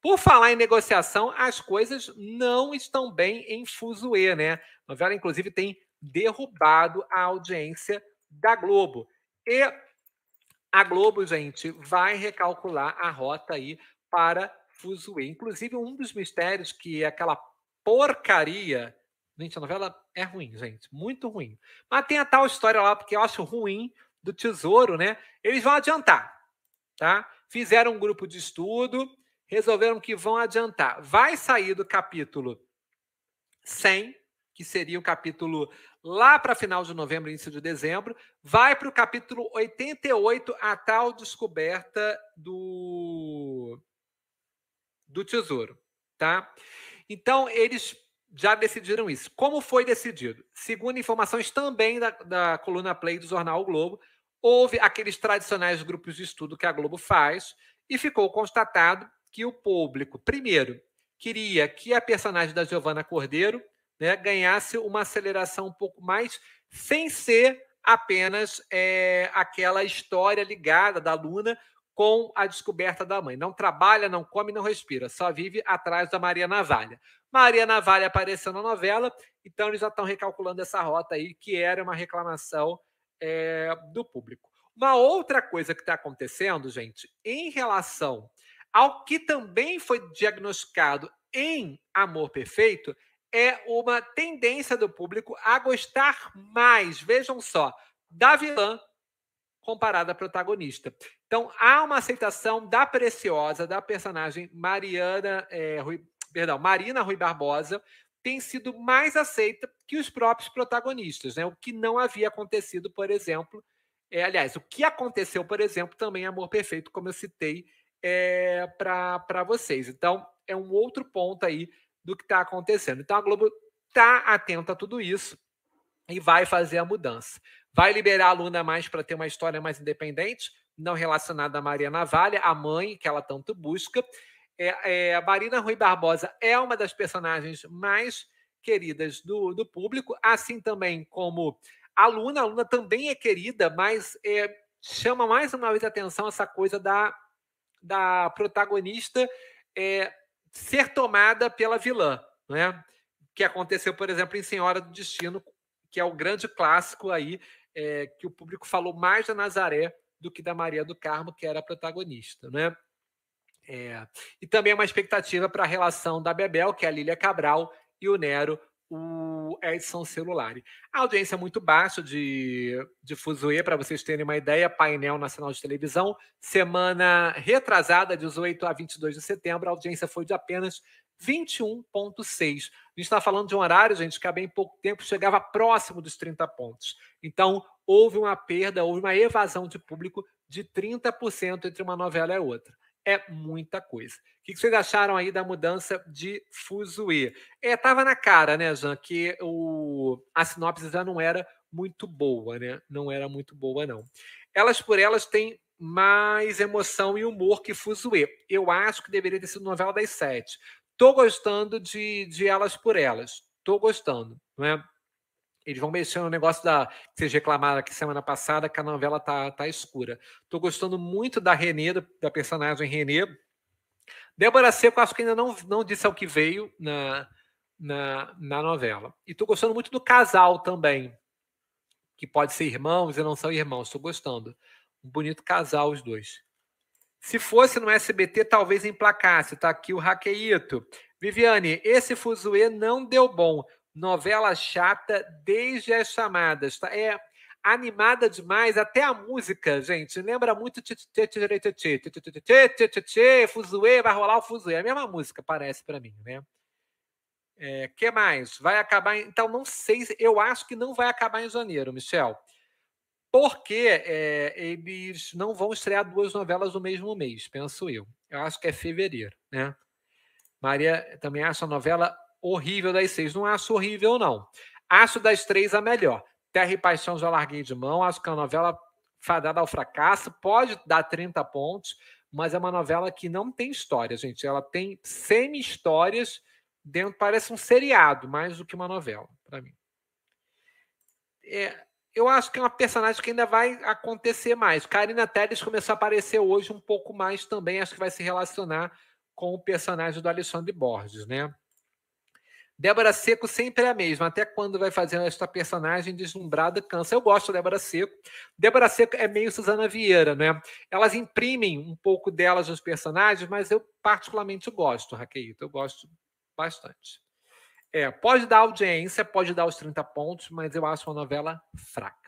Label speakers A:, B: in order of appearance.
A: Por falar em negociação, as coisas não estão bem em Fuzue, né? A novela, inclusive, tem derrubado a audiência da Globo. E a Globo, gente, vai recalcular a rota aí para Fuzue. Inclusive, um dos mistérios que é aquela porcaria. Gente, a novela é ruim, gente, muito ruim. Mas tem a tal história lá, porque eu acho ruim, do tesouro, né? Eles vão adiantar, tá? Fizeram um grupo de estudo resolveram que vão adiantar. Vai sair do capítulo 100, que seria o capítulo lá para final de novembro, início de dezembro, vai para o capítulo 88, a tal descoberta do, do tesouro, tá? Então, eles já decidiram isso. Como foi decidido? Segundo informações também da, da coluna Play do jornal o Globo, houve aqueles tradicionais grupos de estudo que a Globo faz e ficou constatado que o público, primeiro, queria que a personagem da Giovanna Cordeiro né, ganhasse uma aceleração um pouco mais, sem ser apenas é, aquela história ligada da Luna com a descoberta da mãe. Não trabalha, não come, não respira, só vive atrás da Maria Navalha. Maria Navalha apareceu na novela, então eles já estão recalculando essa rota aí, que era uma reclamação é, do público. Uma outra coisa que está acontecendo, gente, em relação ao que também foi diagnosticado em Amor Perfeito é uma tendência do público a gostar mais, vejam só, da vilã comparada à protagonista. Então, há uma aceitação da preciosa, da personagem Mariana, é, Rui, perdão, Marina Rui Barbosa, tem sido mais aceita que os próprios protagonistas, né? o que não havia acontecido, por exemplo. É, aliás, o que aconteceu, por exemplo, também Amor Perfeito, como eu citei é, eh, para vocês. Então, é um outro ponto aí do que está acontecendo. Então, a Globo está atenta a tudo isso e vai fazer a mudança. Vai liberar a Luna mais para ter uma história mais independente, não relacionada à Maria Navalha, a mãe que ela tanto busca. É, é, a Marina Rui Barbosa é uma das personagens mais queridas do, do público, assim também como a Luna. A Luna também é querida, mas é, chama mais uma vez a atenção essa coisa da da protagonista é, ser tomada pela vilã, né? Que aconteceu, por exemplo, em Senhora do Destino, que é o grande clássico aí é, que o público falou mais da Nazaré do que da Maria do Carmo, que era a protagonista, né? É, e também é uma expectativa para a relação da Bebel, que é a Lília Cabral, e o Nero, o, a é, edição celular. A audiência é muito baixa de, de Fuzue, para vocês terem uma ideia, painel nacional de televisão, semana retrasada, 18 a 22 de setembro, a audiência foi de apenas 21,6. A gente está falando de um horário, gente, que há bem pouco tempo chegava próximo dos 30 pontos. Então, houve uma perda, houve uma evasão de público de 30% entre uma novela e outra é muita coisa. O que vocês acharam aí da mudança de Fuzue? É, tava na cara, né, Jean, que o, a sinopse já não era muito boa, né? Não era muito boa, não. Elas por elas têm mais emoção e humor que Fuzue. Eu acho que deveria ter sido novela das sete. Tô gostando de, de Elas por Elas. Tô gostando, não é? Eles vão mexer no negócio da que vocês reclamaram aqui semana passada, que a novela tá, tá escura. Tô gostando muito da Renê, da personagem Renê. Débora Seco, acho que ainda não, não disse ao que veio na, na, na novela. E tô gostando muito do casal também, que pode ser irmãos e não são irmãos. Tô gostando. Um bonito casal, os dois. Se fosse no SBT, talvez emplacasse. Tá aqui o Raqueito. Viviane, esse fuzuê não deu bom novela chata desde as chamadas. Tá? É animada demais, até a música, gente, lembra muito Fuzue, vai rolar o Fuzue, é a mesma música, parece para mim, né? É, que mais? Vai acabar, em... então não sei, eu acho que não vai acabar em janeiro, Michel, porque é, eles não vão estrear duas novelas no mesmo mês, penso eu. Eu acho que é fevereiro, né? Maria também acha a novela horrível das seis. Não é acho horrível, não. Acho das três a é melhor. Terra e Paixão já larguei de mão. Acho que é uma novela fadada ao fracasso. Pode dar 30 pontos, mas é uma novela que não tem história, gente. Ela tem semi-histórias dentro. Parece um seriado mais do que uma novela, para mim. É, eu acho que é uma personagem que ainda vai acontecer mais. Karina Teles começou a aparecer hoje um pouco mais também. Acho que vai se relacionar com o personagem do Alexandre Borges, né? Débora Seco sempre é a mesma. Até quando vai fazendo esta personagem deslumbrada cansa? Eu gosto da Débora Seco. Débora Seco é meio Suzana Vieira, né? Elas imprimem um pouco delas nos personagens, mas eu particularmente gosto, Raquelita. Eu gosto bastante. É, pode dar audiência, pode dar os 30 pontos, mas eu acho uma novela fraca.